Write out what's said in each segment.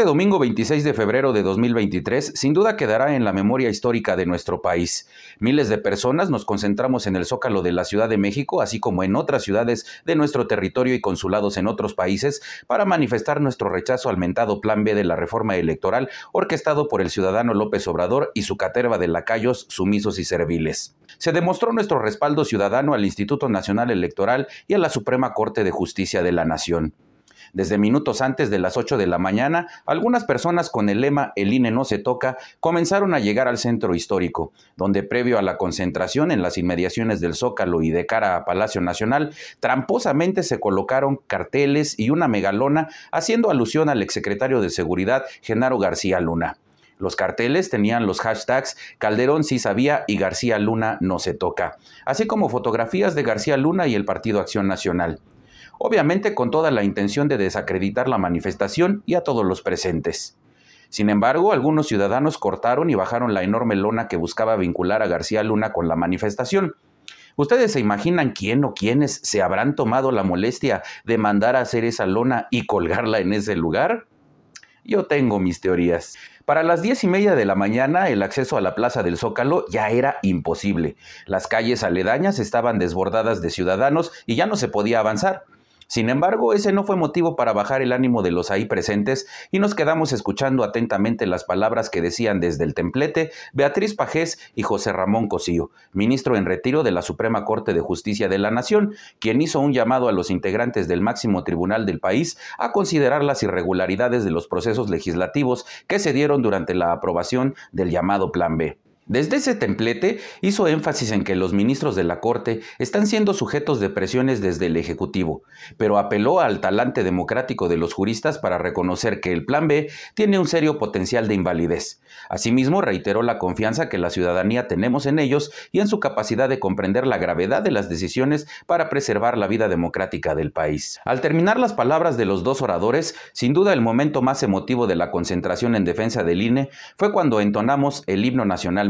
Este domingo 26 de febrero de 2023 sin duda quedará en la memoria histórica de nuestro país. Miles de personas nos concentramos en el zócalo de la Ciudad de México, así como en otras ciudades de nuestro territorio y consulados en otros países, para manifestar nuestro rechazo al mentado Plan B de la reforma electoral orquestado por el ciudadano López Obrador y su caterva de lacayos sumisos y serviles. Se demostró nuestro respaldo ciudadano al Instituto Nacional Electoral y a la Suprema Corte de Justicia de la Nación. Desde minutos antes de las 8 de la mañana, algunas personas con el lema El INE no se toca comenzaron a llegar al centro histórico, donde previo a la concentración en las inmediaciones del Zócalo y de cara a Palacio Nacional, tramposamente se colocaron carteles y una megalona haciendo alusión al exsecretario de Seguridad, Genaro García Luna. Los carteles tenían los hashtags Calderón sí sabía y García Luna no se toca, así como fotografías de García Luna y el Partido Acción Nacional obviamente con toda la intención de desacreditar la manifestación y a todos los presentes. Sin embargo, algunos ciudadanos cortaron y bajaron la enorme lona que buscaba vincular a García Luna con la manifestación. ¿Ustedes se imaginan quién o quiénes se habrán tomado la molestia de mandar a hacer esa lona y colgarla en ese lugar? Yo tengo mis teorías. Para las diez y media de la mañana, el acceso a la plaza del Zócalo ya era imposible. Las calles aledañas estaban desbordadas de ciudadanos y ya no se podía avanzar. Sin embargo, ese no fue motivo para bajar el ánimo de los ahí presentes y nos quedamos escuchando atentamente las palabras que decían desde el templete Beatriz Pajés y José Ramón Cosío, ministro en retiro de la Suprema Corte de Justicia de la Nación, quien hizo un llamado a los integrantes del máximo tribunal del país a considerar las irregularidades de los procesos legislativos que se dieron durante la aprobación del llamado Plan B. Desde ese templete hizo énfasis en que los ministros de la Corte están siendo sujetos de presiones desde el Ejecutivo, pero apeló al talante democrático de los juristas para reconocer que el Plan B tiene un serio potencial de invalidez. Asimismo, reiteró la confianza que la ciudadanía tenemos en ellos y en su capacidad de comprender la gravedad de las decisiones para preservar la vida democrática del país. Al terminar las palabras de los dos oradores, sin duda el momento más emotivo de la concentración en defensa del INE fue cuando entonamos el himno nacional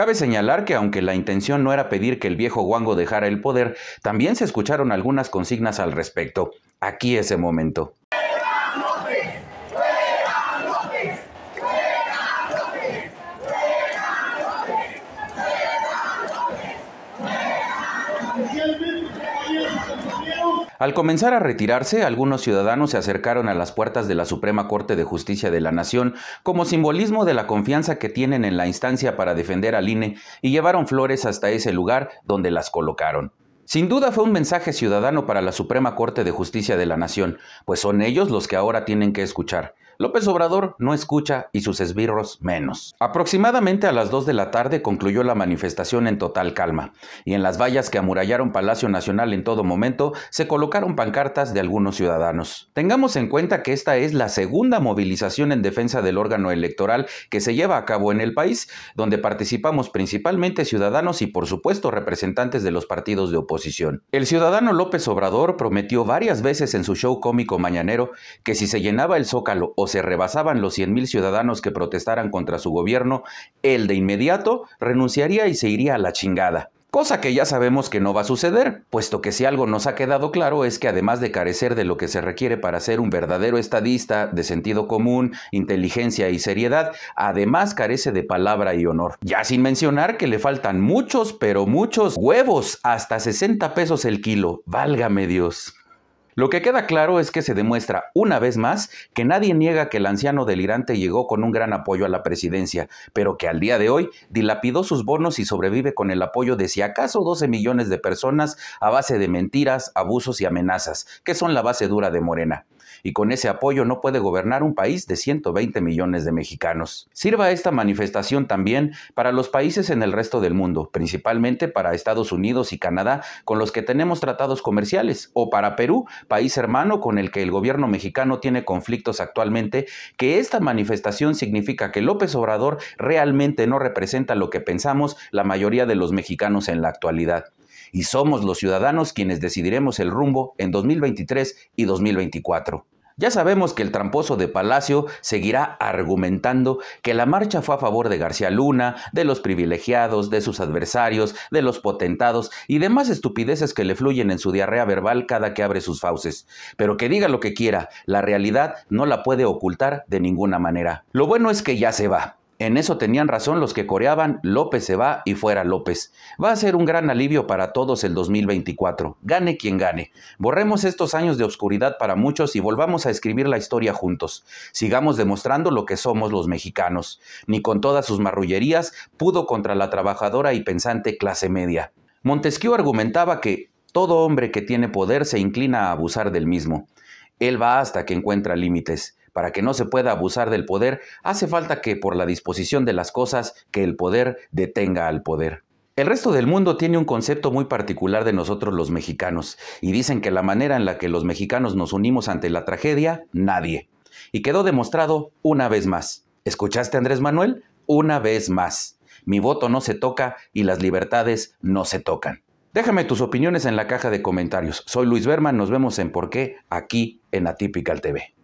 Cabe señalar que aunque la intención no era pedir que el viejo Wango dejara el poder, también se escucharon algunas consignas al respecto. Aquí ese momento. Al comenzar a retirarse, algunos ciudadanos se acercaron a las puertas de la Suprema Corte de Justicia de la Nación como simbolismo de la confianza que tienen en la instancia para defender al INE y llevaron flores hasta ese lugar donde las colocaron. Sin duda fue un mensaje ciudadano para la Suprema Corte de Justicia de la Nación, pues son ellos los que ahora tienen que escuchar. López Obrador no escucha y sus esbirros menos. Aproximadamente a las 2 de la tarde concluyó la manifestación en total calma, y en las vallas que amurallaron Palacio Nacional en todo momento se colocaron pancartas de algunos ciudadanos. Tengamos en cuenta que esta es la segunda movilización en defensa del órgano electoral que se lleva a cabo en el país, donde participamos principalmente ciudadanos y por supuesto representantes de los partidos de oposición. El ciudadano López Obrador prometió varias veces en su show cómico mañanero que si se llenaba el zócalo o se rebasaban los 100.000 ciudadanos que protestaran contra su gobierno, él de inmediato renunciaría y se iría a la chingada. Cosa que ya sabemos que no va a suceder, puesto que si algo nos ha quedado claro es que además de carecer de lo que se requiere para ser un verdadero estadista, de sentido común, inteligencia y seriedad, además carece de palabra y honor. Ya sin mencionar que le faltan muchos, pero muchos huevos, hasta 60 pesos el kilo, válgame Dios. Lo que queda claro es que se demuestra una vez más que nadie niega que el anciano delirante llegó con un gran apoyo a la presidencia, pero que al día de hoy dilapidó sus bonos y sobrevive con el apoyo de si acaso 12 millones de personas a base de mentiras, abusos y amenazas, que son la base dura de Morena. Y con ese apoyo no puede gobernar un país de 120 millones de mexicanos. Sirva esta manifestación también para los países en el resto del mundo, principalmente para Estados Unidos y Canadá, con los que tenemos tratados comerciales, o para Perú, país hermano con el que el gobierno mexicano tiene conflictos actualmente, que esta manifestación significa que López Obrador realmente no representa lo que pensamos la mayoría de los mexicanos en la actualidad. Y somos los ciudadanos quienes decidiremos el rumbo en 2023 y 2024. Ya sabemos que el tramposo de Palacio seguirá argumentando que la marcha fue a favor de García Luna, de los privilegiados, de sus adversarios, de los potentados y demás estupideces que le fluyen en su diarrea verbal cada que abre sus fauces. Pero que diga lo que quiera, la realidad no la puede ocultar de ninguna manera. Lo bueno es que ya se va. En eso tenían razón los que coreaban López se va y fuera López. Va a ser un gran alivio para todos el 2024, gane quien gane. Borremos estos años de oscuridad para muchos y volvamos a escribir la historia juntos. Sigamos demostrando lo que somos los mexicanos. Ni con todas sus marrullerías pudo contra la trabajadora y pensante clase media. Montesquieu argumentaba que todo hombre que tiene poder se inclina a abusar del mismo. Él va hasta que encuentra límites. Para que no se pueda abusar del poder, hace falta que por la disposición de las cosas, que el poder detenga al poder. El resto del mundo tiene un concepto muy particular de nosotros los mexicanos, y dicen que la manera en la que los mexicanos nos unimos ante la tragedia, nadie. Y quedó demostrado una vez más. ¿Escuchaste, Andrés Manuel? Una vez más. Mi voto no se toca y las libertades no se tocan. Déjame tus opiniones en la caja de comentarios. Soy Luis Berman, nos vemos en Por qué aquí en Atípical TV.